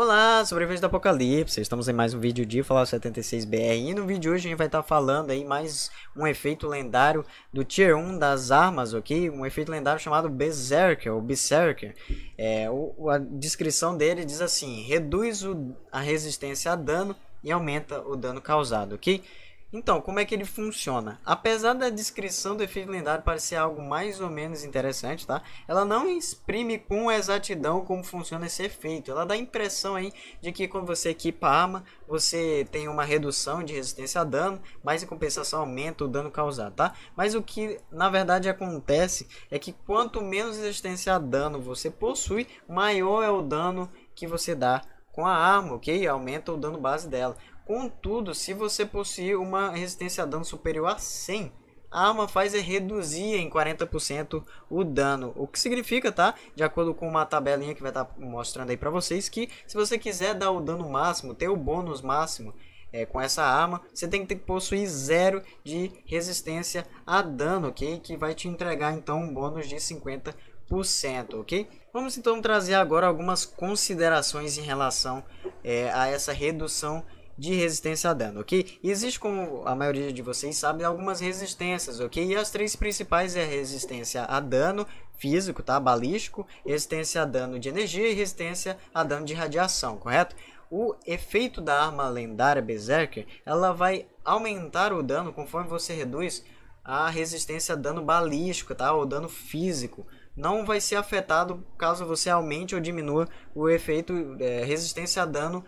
Olá, sobreviventes do Apocalipse, estamos em mais um vídeo de falar 76BR e no vídeo de hoje a gente vai estar tá falando aí mais um efeito lendário do Tier 1 das armas, ok? Um efeito lendário chamado Berserker, ou Berserker. É, o, a descrição dele diz assim, reduz o, a resistência a dano e aumenta o dano causado, ok? Então, como é que ele funciona? Apesar da descrição do efeito lendário parecer algo mais ou menos interessante, tá? Ela não exprime com exatidão como funciona esse efeito. Ela dá a impressão aí de que quando você equipa a arma, você tem uma redução de resistência a dano, mas em compensação aumenta o dano causado, tá? Mas o que na verdade acontece é que quanto menos resistência a dano você possui, maior é o dano que você dá com a arma, ok? Aumenta o dano base dela. Contudo, se você possui uma resistência a dano superior a 100, a arma faz é reduzir em 40% o dano. O que significa, tá? De acordo com uma tabelinha que vai estar tá mostrando aí para vocês, que se você quiser dar o dano máximo, ter o bônus máximo é, com essa arma, você tem que, ter que possuir zero de resistência a dano, ok? Que vai te entregar então um bônus de 50%, ok? Vamos então trazer agora algumas considerações em relação é, a essa redução de resistência a dano, ok? existe, como a maioria de vocês sabe, algumas resistências, ok? E as três principais é a resistência a dano físico, tá? Balístico, resistência a dano de energia e resistência a dano de radiação, correto? o efeito da arma lendária Berserker, ela vai aumentar o dano conforme você reduz a resistência a dano balístico, tá? O dano físico. Não vai ser afetado caso você aumente ou diminua o efeito é, resistência a dano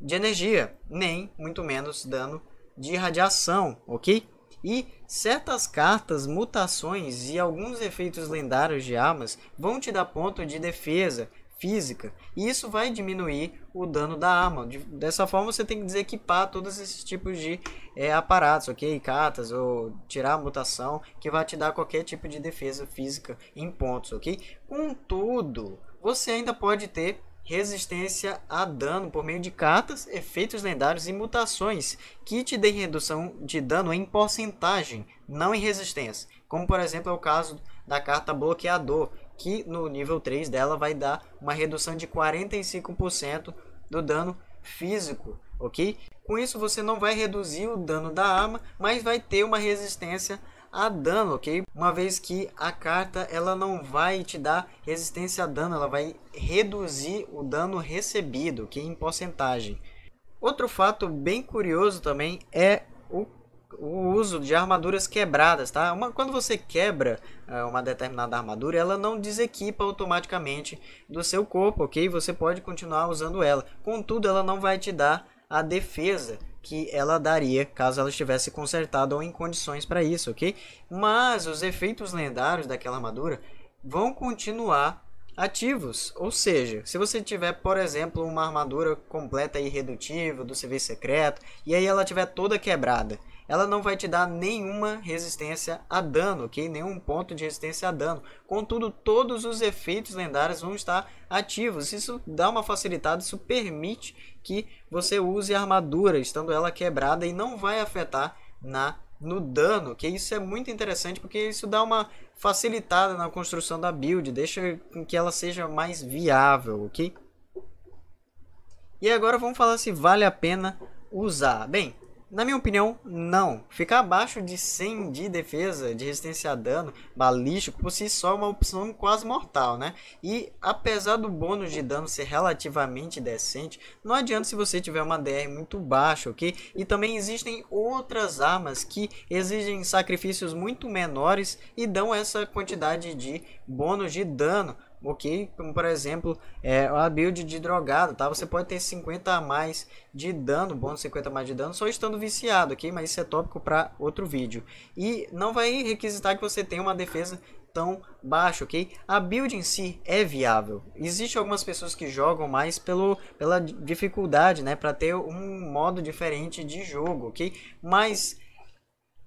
de energia, nem muito menos dano de radiação, ok? E certas cartas, mutações e alguns efeitos lendários de armas vão te dar ponto de defesa física e isso vai diminuir o dano da arma. dessa forma você tem que desequipar todos esses tipos de é, aparatos, ok? Cartas ou tirar a mutação que vai te dar qualquer tipo de defesa física em pontos, ok? Contudo, você ainda pode ter resistência a dano por meio de cartas, efeitos lendários e mutações que te deem redução de dano em porcentagem, não em resistência. Como por exemplo é o caso da carta bloqueador, que no nível 3 dela vai dar uma redução de 45% do dano físico, ok? Com isso você não vai reduzir o dano da arma, mas vai ter uma resistência a dano, ok? Uma vez que a carta ela não vai te dar resistência a dano, ela vai reduzir o dano recebido, que okay? em porcentagem. Outro fato bem curioso também é o, o uso de armaduras quebradas, tá? Uma, quando você quebra é, uma determinada armadura, ela não desequipa automaticamente do seu corpo, ok? Você pode continuar usando ela. Contudo, ela não vai te dar a defesa que ela daria caso ela estivesse consertada ou em condições para isso, ok? Mas os efeitos lendários daquela armadura vão continuar ativos, ou seja, se você tiver, por exemplo, uma armadura completa e irredutível do serviço secreto, e aí ela tiver toda quebrada, ela não vai te dar nenhuma resistência a dano, ok? Nenhum ponto de resistência a dano. Contudo, todos os efeitos lendários vão estar ativos. Isso dá uma facilitada, isso permite que você use a armadura, estando ela quebrada e não vai afetar na no dano, que isso é muito interessante porque isso dá uma facilitada na construção da build, deixa que ela seja mais viável, ok? E agora vamos falar se vale a pena usar. Bem, na minha opinião, não. Ficar abaixo de 100 de defesa, de resistência a dano, balístico, por si só é uma opção quase mortal, né? E apesar do bônus de dano ser relativamente decente, não adianta se você tiver uma DR muito baixa, ok? E também existem outras armas que exigem sacrifícios muito menores e dão essa quantidade de bônus de dano ok? Como por exemplo, é, a build de drogado, tá? Você pode ter 50 a mais de dano, bons 50 a mais de dano, só estando viciado, ok? Mas isso é tópico para outro vídeo. E não vai requisitar que você tenha uma defesa tão baixa, ok? A build em si é viável. Existem algumas pessoas que jogam mais pelo, pela dificuldade, né? Para ter um modo diferente de jogo, ok? Mas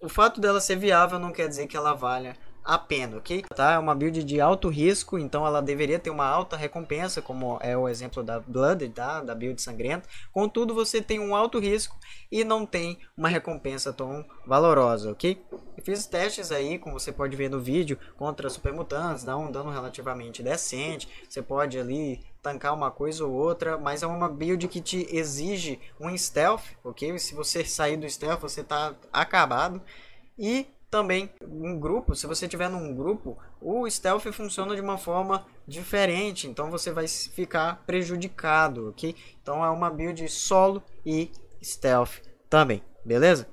o fato dela ser viável não quer dizer que ela valha a pena, ok? Tá? É uma build de alto risco, então ela deveria ter uma alta recompensa, como é o exemplo da Blood, tá? da build sangrenta. Contudo, você tem um alto risco e não tem uma recompensa tão valorosa, ok? Eu fiz testes aí, como você pode ver no vídeo, contra supermutantes, dá um dano relativamente decente, você pode ali tancar uma coisa ou outra, mas é uma build que te exige um stealth, ok? Se você sair do stealth, você tá acabado. E também um grupo, se você tiver num grupo, o stealth funciona de uma forma diferente, então você vai ficar prejudicado, ok? Então é uma build solo e stealth também, beleza?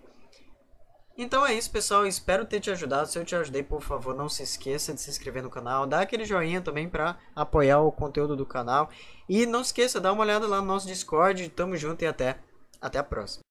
Então é isso, pessoal. Espero ter te ajudado. Se eu te ajudei, por favor, não se esqueça de se inscrever no canal. Dá aquele joinha também para apoiar o conteúdo do canal. E não esqueça, dá uma olhada lá no nosso Discord. Tamo junto e até, até a próxima.